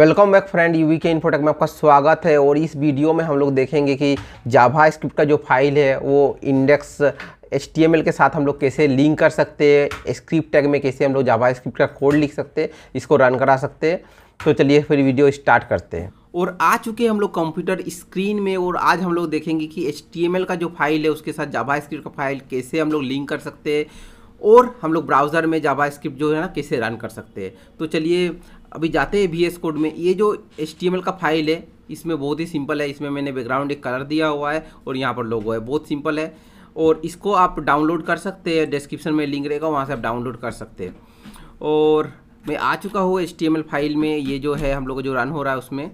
welcome back friend U V K Infotech में आपका स्वागत है और इस वीडियो में हम लोग देखेंगे कि जाभा स्क्रिप्ट का जो फाइल है वो इंडेक्स एच के साथ हम लोग कैसे लिंक कर सकते हैं स्क्रिप्ट टैग में कैसे हम लोग जाभा स्क्रिप्ट का कोड लिख सकते हैं इसको रन करा सकते हैं तो चलिए फिर वीडियो स्टार्ट करते हैं और आ चुके हम लोग कंप्यूटर स्क्रीन में और आज हम लोग देखेंगे कि एच का जो फाइल है उसके साथ जाभा स्क्रिप्ट का फाइल कैसे हम लोग लिंक कर सकते हैं और हम लोग ब्राउज़र में जाभा स्क्रिप्ट जो है ना कैसे रन कर सकते हैं तो चलिए अभी जाते हैं वी एस कोड में ये जो एच का फाइल है इसमें बहुत ही सिंपल है इसमें मैंने बैकग्राउंड एक कलर दिया हुआ है और यहाँ पर लोगो है बहुत सिंपल है और इसको आप डाउनलोड कर सकते हैं डिस्क्रिप्शन में लिंक रहेगा वहाँ से आप डाउनलोड कर सकते हैं और मैं आ चुका हूँ एच फाइल में ये जो है हम लोग जो रन हो रहा है उसमें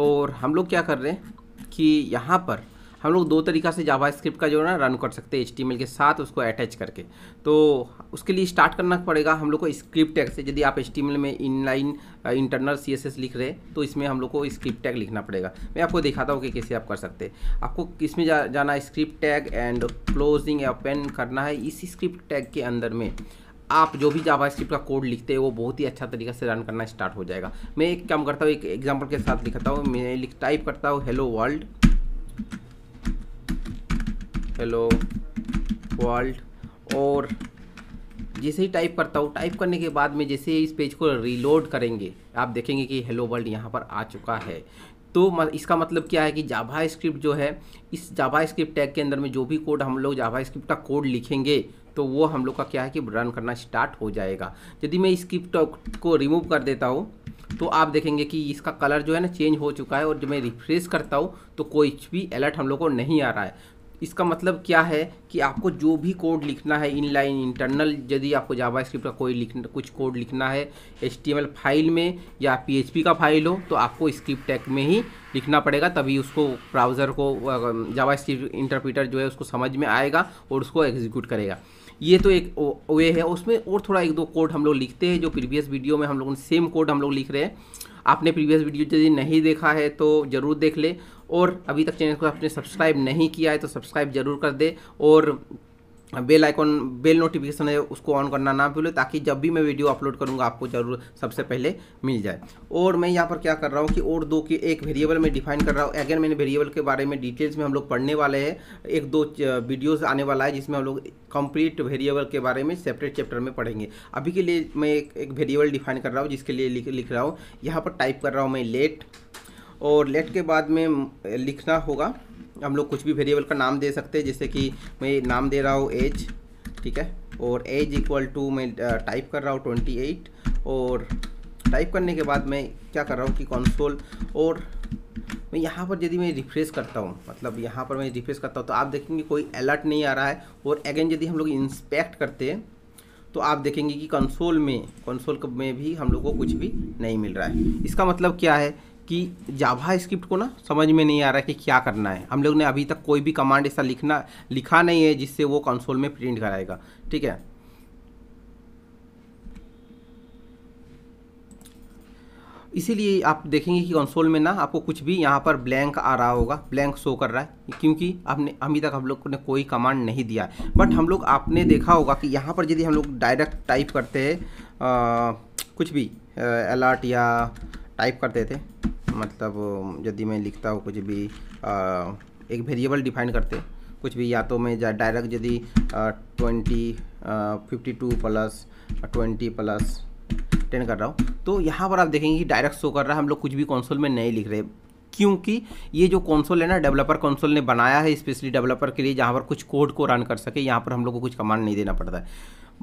और हम लोग क्या कर रहे हैं कि यहाँ पर हम लोग दो तरीका से जावा स्क्रिप्ट का जो है ना रन कर सकते हैं एच के साथ उसको अटैच करके तो उसके लिए स्टार्ट करना पड़ेगा हम लोग को स्क्रिप्ट टैग से यदि आप एच में इनलाइन इंटरनल सी लिख रहे हैं तो इसमें हम लोग को स्क्रिप्ट टैग लिखना पड़ेगा मैं आपको दिखाता हूँ कि कैसे आप कर सकते हैं आपको किस में जा, जाना script tag and closing open करना है इस स्क्रिप्ट टैग के अंदर में आप जो भी जावा स्क्रिप्ट का कोड लिखते हैं वो बहुत ही अच्छा तरीके से रन करना स्टार्ट हो जाएगा मैं एक काम करता हूँ एक एग्जाम्पल के साथ लिखता हूँ मैं लिख टाइप करता हूँ हेलो वर्ल्ड हेलो वर्ल्ड और जैसे ही टाइप करता हूँ टाइप करने के बाद में जैसे इस पेज को रीलोड करेंगे आप देखेंगे कि हेलो वर्ल्ड यहाँ पर आ चुका है तो इसका मतलब क्या है कि जाभा स्क्रिप्ट जो है इस जाभा स्क्रिप्ट टैग के अंदर में जो भी कोड हम लोग जाभा स्क्रिप्ट का कोड लिखेंगे तो वो हम लोग का क्या है कि रन करना स्टार्ट हो जाएगा यदि मैं स्क्रिप्ट को रिमूव कर देता हूँ तो आप देखेंगे कि इसका कलर जो है ना चेंज हो चुका है और जब मैं रिफ्रेश करता हूँ तो कोई भी अलर्ट हम लोग को नहीं आ रहा है इसका मतलब क्या है कि आपको जो भी कोड लिखना है इनलाइन इंटरनल यदि आपको जावा स्क्रिप्ट का कोई लिखना कुछ कोड लिखना है एच फाइल में या पी का फाइल हो तो आपको स्क्रिप्ट टैग में ही लिखना पड़ेगा तभी उसको ब्राउज़र को जावा स्क्रिप्ट इंटरप्रीटर जो है उसको समझ में आएगा और उसको एग्जीक्यूट करेगा ये तो एक वे है उसमें और थोड़ा एक दो कोड हम लोग लिखते हैं जो प्रीवियस वीडियो में हम लोगों ने सेम कोड हम लोग लिख रहे हैं आपने प्रीवियस वीडियो यदि नहीं देखा है तो ज़रूर देख ले और अभी तक चैनल को आपने सब्सक्राइब नहीं किया है तो सब्सक्राइब जरूर कर दे और बेल आइकॉन बेल नोटिफिकेशन है उसको ऑन करना ना भूलें ताकि जब भी मैं वीडियो अपलोड करूँगा आपको जरूर सबसे पहले मिल जाए और मैं यहाँ पर क्या कर रहा हूँ कि और दो की एक वेरिएबल में डिफाइन कर रहा हूँ अगेन मैंने वेरिएबल के बारे में डिटेल्स में हम लोग पढ़ने वाले हैं एक दो वीडियोज़ आने वाला है जिसमें हम लोग कंप्लीट वेरिएबल के बारे में सेपरेट चैप्टर में पढ़ेंगे अभी के लिए मैं एक, वेरिएबल डिफाइन कर रहा हूँ जिसके लिए लिख रहा हूँ यहाँ पर टाइप कर रहा हूँ मैं लेट और लेट के बाद में लिखना होगा हम लोग कुछ भी वेरिएबल का नाम दे सकते हैं जैसे कि मैं नाम दे रहा हूँ एज ठीक है और एज इक्वल टू मैं टाइप कर रहा हूँ ट्वेंटी एट और टाइप करने के बाद मैं क्या कर रहा हूँ कि कंसोल और मैं यहाँ पर यदि मैं रिफ्रेश करता हूँ मतलब यहाँ पर मैं रिफ्रेश करता हूँ तो आप देखेंगे कोई अलर्ट नहीं आ रहा है और अगेन यदि हम लोग इंस्पेक्ट करते हैं तो आप देखेंगे कि कंसोल में कंसोल में भी हम लोग को कुछ भी नहीं मिल रहा है इसका मतलब क्या है कि जाभा स्क्रिप्ट को ना समझ में नहीं आ रहा कि क्या करना है हम लोग ने अभी तक कोई भी कमांड ऐसा लिखना लिखा नहीं है जिससे वो कंसोल में प्रिंट कराएगा ठीक है इसीलिए आप देखेंगे कि कंसोल में ना आपको कुछ भी यहाँ पर ब्लैंक आ रहा होगा ब्लैंक शो कर रहा है क्योंकि आपने अभी तक हम लोग ने कोई कमांड नहीं दिया है बट हम लोग आपने देखा होगा कि यहाँ पर यदि हम लोग डायरेक्ट टाइप करते हैं कुछ भी अलर्ट या टाइप करते थे मतलब यदि मैं लिखता हूँ कुछ भी आ, एक वेरिएबल डिफाइन करते कुछ भी या तो मैं डायरेक्ट यदि twenty fifty two plus twenty plus ten कर रहा हूँ तो यहाँ पर आप देखेंगे कि डायरेक्ट शो कर रहा है हम लोग कुछ भी कंसोल में नहीं लिख रहे क्योंकि ये जो कंसोल है ना डेवलपर कंसोल ने बनाया है स्पेशली डेवलपर के लिए जहाँ पर कुछ कोड को रन कर सके यहाँ पर हम लोग को कुछ कमांड नहीं देना पड़ता है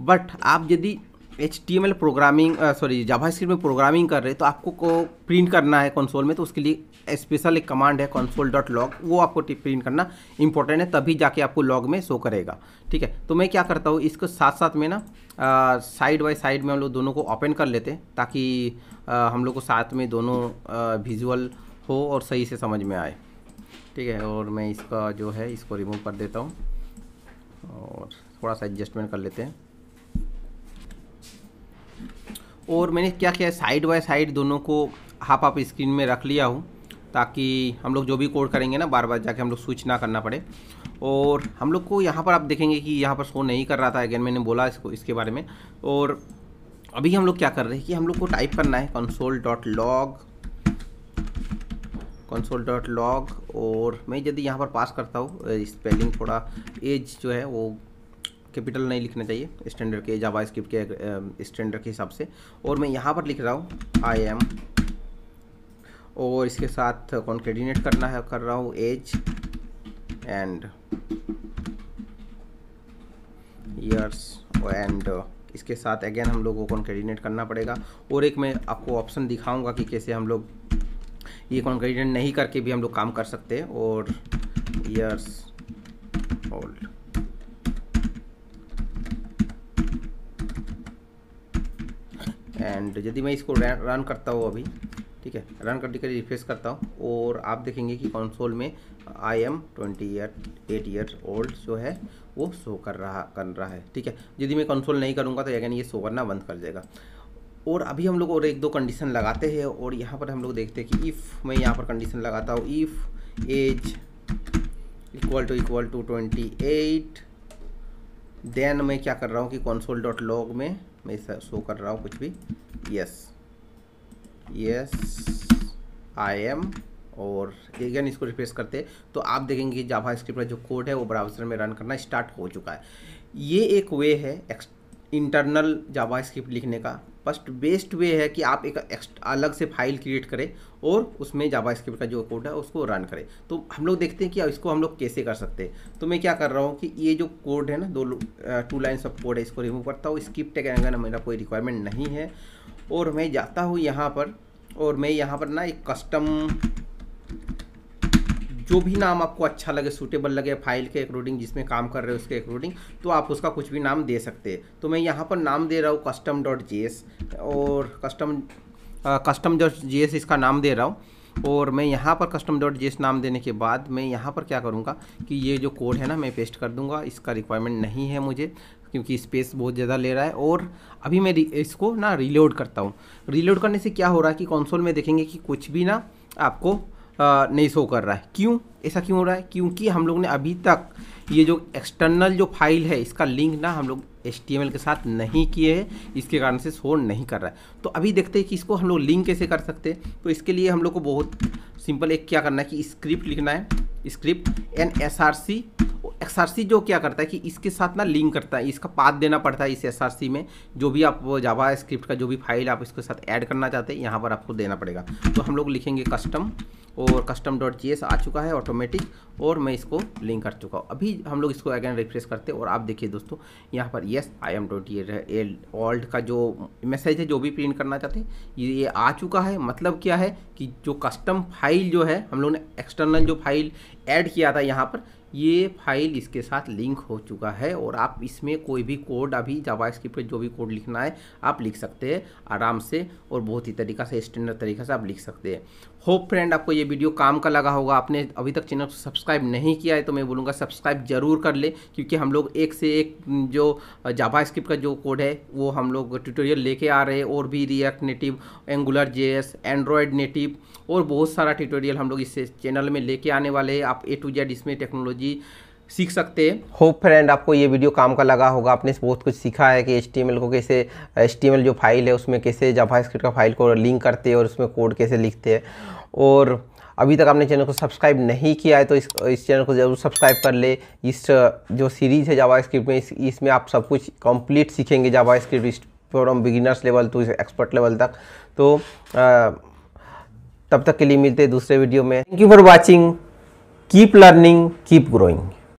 बट आप यदि H T M L programming sorry JavaScript में प्रोग्रामिंग कर रहे हैं तो आपको को प्रिंट करना है कंसोल में तो उसके लिए स्पेशल एक कमांड है कंसोल डॉट लॉग वो आपको प्रिंट करना इंपॉर्टेंट है तभी जाके आपको लॉग में शो करेगा ठीक है तो मैं क्या करता हूँ इसको साथ साथ में ना साइड बाय साइड में हम लोग दोनों को ओपन कर लेते हैं ताकि आ, uh, हम लोग को साथ में दोनों विजुअल uh, हो और सही से समझ में आए ठीक है और मैं इसका जो है इसको रिमूव कर देता हूँ और थोड़ा सा एडजस्टमेंट कर लेते हैं और मैंने क्या किया साइड बाय साइड दोनों को हाफ हाफ स्क्रीन में रख लिया हूँ ताकि हम लोग जो भी कोड करेंगे ना बार बार जाके हम लोग स्विच ना करना पड़े और हम लोग को यहाँ पर आप देखेंगे कि यहाँ पर शो नहीं कर रहा था अगेन मैंने बोला इसको इसके बारे में और अभी हम लोग क्या कर रहे हैं कि हम लोग को टाइप करना है console dot log console dot log और मैं यदि यहाँ पर पास करता हूँ स्पेलिंग थोड़ा एज जो है वो कैपिटल नहीं लिखना चाहिए स्टैंडर्ड के जावा स्क्रिप्ट के स्टैंडर्ड के हिसाब से और मैं यहाँ पर लिख रहा हूँ आई एम और इसके साथ कौन कॉन्केडिनेट करना है कर रहा हूँ एज एंड ईयर्स एंड इसके साथ अगेन हम लोगों को कैडिनेट करना पड़ेगा और एक मैं आपको ऑप्शन दिखाऊंगा कि कैसे हम लोग ये कौन क्रेडिनेट नहीं करके भी हम लोग काम कर सकते और ईयर्स ओल्ड एंड यदि मैं इसको रन करता हूँ अभी ठीक है रन करते कर रिफ्रेश करता हूँ और आप देखेंगे कि कंसोल में I am twenty year eight year old जो है वो शो कर रहा कर रहा है ठीक है यदि मैं कंसोल नहीं करूँगा तो यानी ये शो करना बंद कर जाएगा और अभी हम लोग और एक दो कंडीशन लगाते हैं और यहाँ पर हम लोग देखते हैं कि इफ़ मैं यहाँ पर कंडीशन लगाता हूँ if age equal to equal to twenty eight then मैं क्या कर रहा हूँ कि कॉन्सोल डॉट लॉग में मैं शो कर रहा हूँ कुछ भी यस यस आई एम और एगेन इसको रिफ्रेश करते तो आप देखेंगे कि जावा स्क्रिप्ट जो कोड है वो ब्राउज़र में रन करना स्टार्ट हो चुका है ये एक वे है इंटरनल जावा स्क्रिप्ट लिखने का फर्स्ट बेस्ट वे है कि आप एक अलग से फाइल क्रिएट करें और उसमें जावा स्क्रिप्ट का जो कोड है उसको रन करें तो हम लोग देखते हैं कि इसको हम लोग कैसे कर सकते हैं तो मैं क्या कर रहा हूँ कि ये जो कोड है ना दो टू लाइन्स ऑफ कोड है इसको रिमूव करता हूँ स्क्रिप्ट का ना मेरा कोई रिक्वायरमेंट नहीं है और मैं जाता हूँ यहाँ पर और मैं यहाँ पर ना एक कस्टम जो भी नाम आपको अच्छा लगे सूटेबल लगे फाइल के अकॉर्डिंग जिसमें काम कर रहे हो उसके अकॉर्डिंग तो आप उसका कुछ भी नाम दे सकते हैं तो मैं यहाँ पर नाम दे रहा हूँ कस्टम डॉट जी एस और custom custom dot J S इसका नाम दे रहा हूँ और मैं यहाँ पर कस्टम डॉट एस नाम देने के बाद मैं यहाँ पर क्या करूँगा कि ये जो कोड है ना मैं पेस्ट कर दूँगा इसका रिक्वायरमेंट नहीं है मुझे क्योंकि स्पेस बहुत ज़्यादा ले रहा है और अभी मैं इसको ना रीलोड करता हूँ रीलोड करने से क्या हो रहा है कि कंसोल में देखेंगे कि कुछ भी ना आपको नहीं शो कर रहा है क्यों ऐसा क्यों हो रहा है क्योंकि हम लोग ने अभी तक ये जो एक्सटर्नल जो फाइल है इसका लिंक ना हम लोग एच के साथ नहीं किए हैं इसके कारण से शो नहीं कर रहा है तो अभी देखते हैं कि इसको हम लोग लिंक कैसे कर सकते हैं तो इसके लिए हम लोग को बहुत सिंपल एक क्या करना है कि स्क्रिप्ट लिखना है script and S R C S R C जो क्या करता है कि इसके साथ ना लिंक करता है इसका पाथ देना पड़ता है इस एस आर सी में जो भी आप जावा स्क्रिप्ट का जो भी फाइल आप इसके साथ ऐड करना चाहते हैं यहाँ पर आपको देना पड़ेगा तो हम लोग लिखेंगे कस्टम और कस्टम डॉट जी एस आ चुका है ऑटोमेटिक और मैं इसको लिंक कर चुका हूँ अभी हम लोग इसको अगेन रिफ्रेश करते हैं और आप देखिए दोस्तों यहाँ पर येस आई एम डॉट ये ओल्ड का जो मैसेज है जो भी प्रिंट करना चाहते हैं ये आ चुका है मतलब क्या है कि जो कस्टम फाइल जो है हम लोग ने एक्सटर्नल जो फाइल ऐड किया था यहाँ पर ये फाइल इसके साथ लिंक हो चुका है और आप इसमें कोई भी कोड अभी जावा स्क्रिप्ट जो भी कोड लिखना है आप लिख सकते हैं आराम से और बहुत ही तरीका से स्टैंडर्ड तरीका से आप लिख सकते हैं होप फ्रेंड आपको ये वीडियो काम का लगा होगा आपने अभी तक चैनल को सब्सक्राइब नहीं किया है तो मैं बोलूँगा सब्सक्राइब जरूर कर ले क्योंकि हम लोग एक से एक जो जावा स्क्रिप्ट का जो कोड है वो हम लोग ट्यूटोरियल लेके आ रहे हैं और भी React Native Angular J Android native और बहुत सारा ट्यूटोरियल हम लोग इस चैनल में लेके आने वाले हैं आप ए टू जेड इसमें टेक्नोलॉजी सीख सकते हैं होप फ्रेंड आपको ये वीडियो काम का लगा होगा आपने बहुत कुछ सीखा है कि एच को कैसे एच जो फाइल है उसमें कैसे स्क्रिप्ट का फाइल को लिंक करते हैं और उसमें कोड कैसे लिखते हैं और अभी तक आपने चैनल को सब्सक्राइब नहीं किया है तो इस इस चैनल को ज़रूर सब्सक्राइब कर ले इस जो सीरीज़ है जावा स्क्रिप्ट में इस, इसमें आप सब कुछ कंप्लीट सीखेंगे JavaScript from beginners level to expert level तक तो आ, तब तक के लिए मिलते हैं दूसरे वीडियो में thank you for watching keep learning keep growing